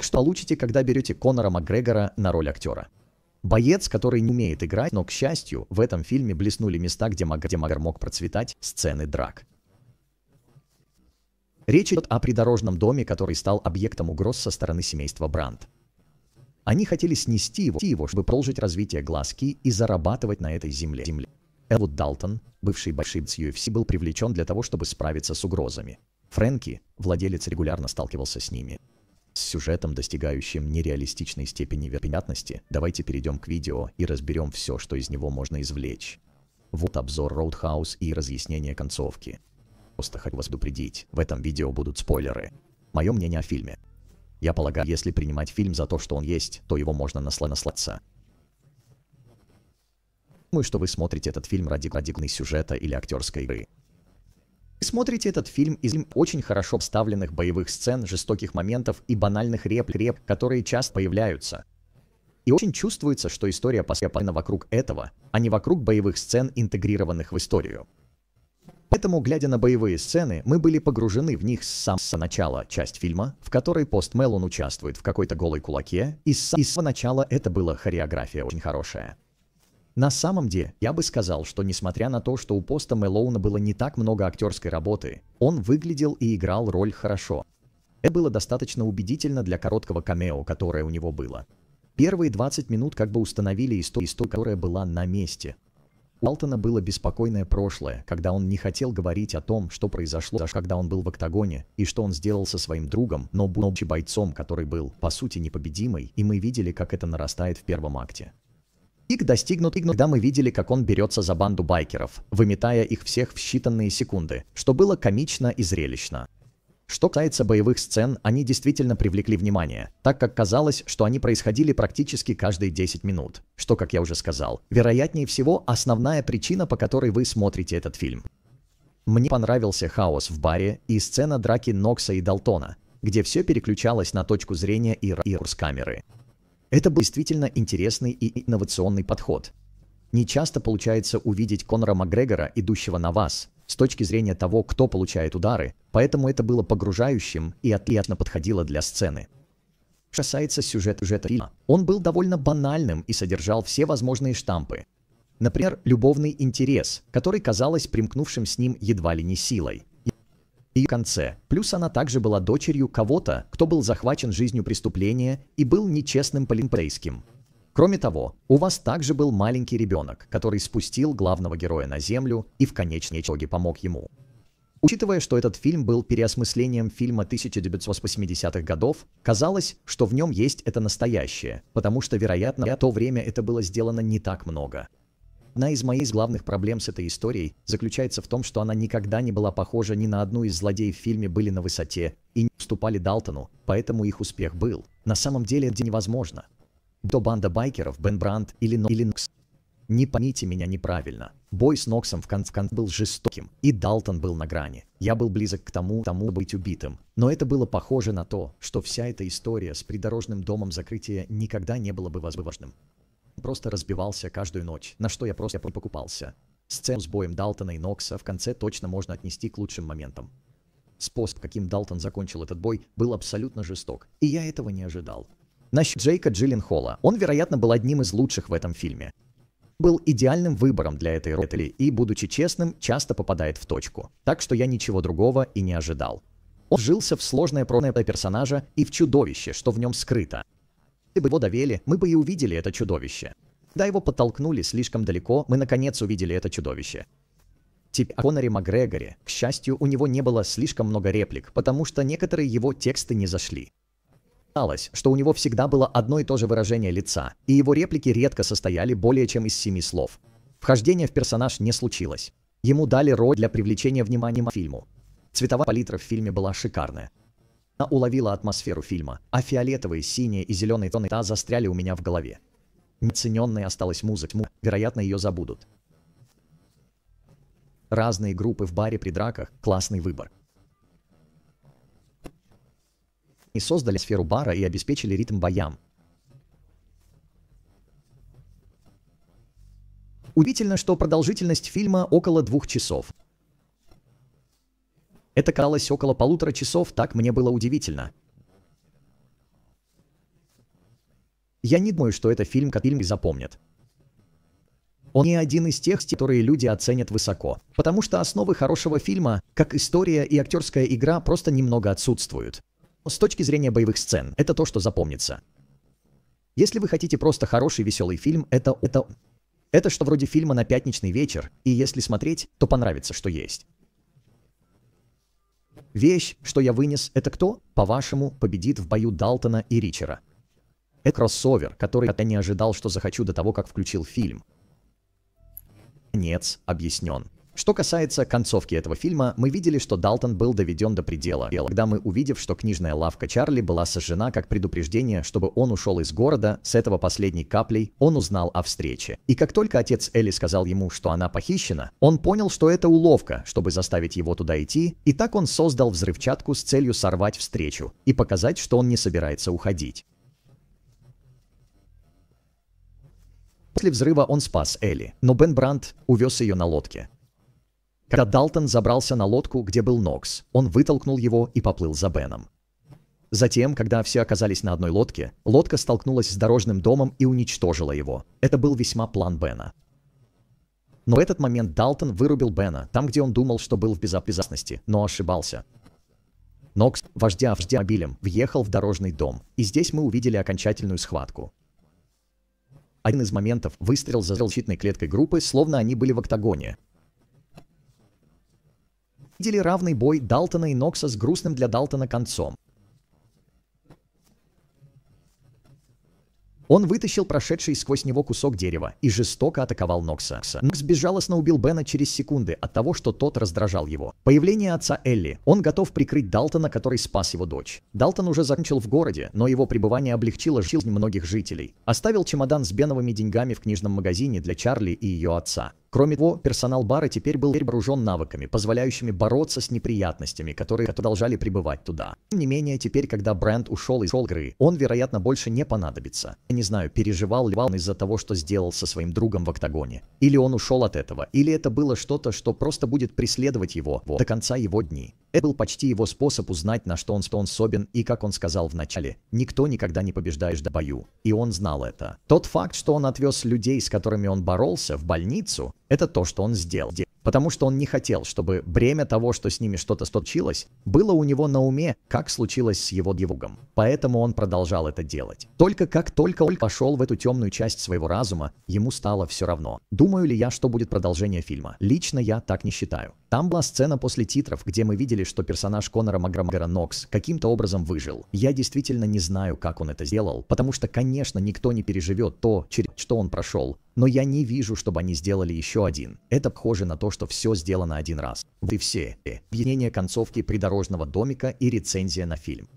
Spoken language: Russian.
что получите, когда берете Конора Макгрегора на роль актера. Боец, который не умеет играть, но, к счастью, в этом фильме блеснули места, где Макгрегор мог процветать, сцены драк. Речь идет о придорожном доме, который стал объектом угроз со стороны семейства Бранд. Они хотели снести его, его чтобы продолжить развитие глазки и зарабатывать на этой земле. земле. Элвуд Далтон, бывший большим с UFC, был привлечен для того, чтобы справиться с угрозами. Фрэнки, владелец, регулярно сталкивался с ними. С сюжетом, достигающим нереалистичной степени вероятности, давайте перейдем к видео и разберем все, что из него можно извлечь. Вот обзор Roadhouse и разъяснение концовки. Просто хочу вас предупредить, в этом видео будут спойлеры. Мое мнение о фильме. Я полагаю, если принимать фильм за то, что он есть, то его можно насла наслаться. Думаю, что вы смотрите этот фильм ради радикальной сюжета или актерской игры. И смотрите этот фильм из очень хорошо вставленных боевых сцен, жестоких моментов и банальных реп, которые часто появляются. И очень чувствуется, что история построена вокруг этого, а не вокруг боевых сцен, интегрированных в историю. Поэтому, глядя на боевые сцены, мы были погружены в них с самого начала часть фильма, в которой Пост Мелон участвует в какой-то голой кулаке, и с самого начала это была хореография очень хорошая. На самом деле, я бы сказал, что несмотря на то, что у поста Мэлоуна было не так много актерской работы, он выглядел и играл роль хорошо. Это было достаточно убедительно для короткого камео, которое у него было. Первые 20 минут как бы установили историю, которая была на месте. У Алтона было беспокойное прошлое, когда он не хотел говорить о том, что произошло, даже когда он был в октагоне, и что он сделал со своим другом, но будучи бойцом, который был, по сути, непобедимый, и мы видели, как это нарастает в первом акте. Пик достигнут, когда мы видели, как он берется за банду байкеров, выметая их всех в считанные секунды, что было комично и зрелищно. Что касается боевых сцен, они действительно привлекли внимание, так как казалось, что они происходили практически каждые 10 минут, что, как я уже сказал, вероятнее всего основная причина, по которой вы смотрите этот фильм. Мне понравился хаос в баре и сцена драки Нокса и Далтона, где все переключалось на точку зрения и ракурс камеры. Это был действительно интересный и инновационный подход. Не часто получается увидеть Конора Макгрегора, идущего на вас, с точки зрения того, кто получает удары, поэтому это было погружающим и отлично подходило для сцены. Что касается сюжета, сюжета фильма, он был довольно банальным и содержал все возможные штампы. Например, любовный интерес, который казалось примкнувшим с ним едва ли не силой – и конце. Плюс она также была дочерью кого-то, кто был захвачен жизнью преступления и был нечестным полинпрейским. Кроме того, у вас также был маленький ребенок, который спустил главного героя на землю и в конечной итоге помог ему. Учитывая, что этот фильм был переосмыслением фильма 1980-х годов, казалось, что в нем есть это настоящее, потому что, вероятно, в то время это было сделано не так много. Одна из моих главных проблем с этой историей заключается в том, что она никогда не была похожа ни на одну из злодеев в фильме «Были на высоте» и не уступали Далтону, поэтому их успех был. На самом деле это невозможно. До банда байкеров Бен Брандт или, Но или Нокс. Не поймите меня неправильно. Бой с Ноксом в конце концов был жестоким, и Далтон был на грани. Я был близок к тому, тому быть убитым. Но это было похоже на то, что вся эта история с придорожным домом закрытия никогда не была бы возможным просто разбивался каждую ночь, на что я просто покупался. Сцену с боем Далтона и Нокса в конце точно можно отнести к лучшим моментам. Способ, каким Далтон закончил этот бой, был абсолютно жесток, и я этого не ожидал. Насчет Джейка Джилленхола, он, вероятно, был одним из лучших в этом фильме. Был идеальным выбором для этой роли и, будучи честным, часто попадает в точку. Так что я ничего другого и не ожидал. Он жился в сложное проное персонажа и в чудовище, что в нем скрыто. Если бы его довели, мы бы и увидели это чудовище. Когда его подтолкнули слишком далеко, мы наконец увидели это чудовище. Теперь о Коноре Макгрегоре, к счастью, у него не было слишком много реплик, потому что некоторые его тексты не зашли. Казалось, что у него всегда было одно и то же выражение лица, и его реплики редко состояли более чем из семи слов. Вхождение в персонаж не случилось. Ему дали роль для привлечения внимания к фильму. Цветовая палитра в фильме была шикарная она уловила атмосферу фильма, а фиолетовые, синие и зеленые тоны та застряли у меня в голове. Нецененной осталась музыка, вероятно, ее забудут. Разные группы в баре при драках – классный выбор. И создали сферу бара и обеспечили ритм боям. Удивительно, что продолжительность фильма около двух часов. Это казалось около полутора часов, так мне было удивительно. Я не думаю, что это фильм, как фильм и запомнят. Он не один из тех, которые люди оценят высоко. Потому что основы хорошего фильма, как история и актерская игра, просто немного отсутствуют. С точки зрения боевых сцен, это то, что запомнится. Если вы хотите просто хороший веселый фильм, это... это... Это что вроде фильма на пятничный вечер, и если смотреть, то понравится, что есть. Вещь, что я вынес, это кто, по-вашему, победит в бою Далтона и Ричера? Это кроссовер, который я не ожидал, что захочу до того, как включил фильм. Нет, объяснен. Что касается концовки этого фильма, мы видели, что Далтон был доведен до предела, И когда мы, увидев, что книжная лавка Чарли была сожжена как предупреждение, чтобы он ушел из города, с этого последней каплей он узнал о встрече. И как только отец Элли сказал ему, что она похищена, он понял, что это уловка, чтобы заставить его туда идти, и так он создал взрывчатку с целью сорвать встречу и показать, что он не собирается уходить. После взрыва он спас Элли, но Бен Брандт увез ее на лодке. Когда Далтон забрался на лодку, где был Нокс, он вытолкнул его и поплыл за Беном. Затем, когда все оказались на одной лодке, лодка столкнулась с дорожным домом и уничтожила его. Это был весьма план Бена. Но в этот момент Далтон вырубил Бена, там, где он думал, что был в безопасности, но ошибался. Нокс, вождя вождя мобилем, въехал в дорожный дом, и здесь мы увидели окончательную схватку. Один из моментов – выстрел за защитной клеткой группы, словно они были в октагоне, видели равный бой Далтона и Нокса с грустным для Далтона концом. Он вытащил прошедший сквозь него кусок дерева и жестоко атаковал Нокса. Нокс безжалостно убил Бена через секунды от того, что тот раздражал его. Появление отца Элли. Он готов прикрыть Далтона, который спас его дочь. Далтон уже закончил в городе, но его пребывание облегчило жизнь многих жителей. Оставил чемодан с беновыми деньгами в книжном магазине для Чарли и ее отца. Кроме того, персонал бара теперь был вооружен навыками, позволяющими бороться с неприятностями, которые продолжали пребывать туда. Тем не менее, теперь, когда бренд ушел из игры, он, вероятно, больше не понадобится. Я не знаю, переживал ли он из-за того, что сделал со своим другом в октагоне. Или он ушел от этого, или это было что-то, что просто будет преследовать его до конца его дней. Это был почти его способ узнать, на что он способен, и, как он сказал в начале, никто никогда не побеждаешь до бою, и он знал это. Тот факт, что он отвез людей, с которыми он боролся, в больницу, это то, что он сделал потому что он не хотел, чтобы бремя того, что с ними что-то случилось, было у него на уме, как случилось с его дьявугом. Поэтому он продолжал это делать. Только как только Оль пошел в эту темную часть своего разума, ему стало все равно. Думаю ли я, что будет продолжение фильма? Лично я так не считаю. Там была сцена после титров, где мы видели, что персонаж Конора Маграмагера Нокс каким-то образом выжил. Я действительно не знаю, как он это сделал, потому что, конечно, никто не переживет то, через что он прошел, но я не вижу, чтобы они сделали еще один. Это похоже на то, что все сделано один раз. Вы все. Объединение концовки придорожного домика и рецензия на фильм.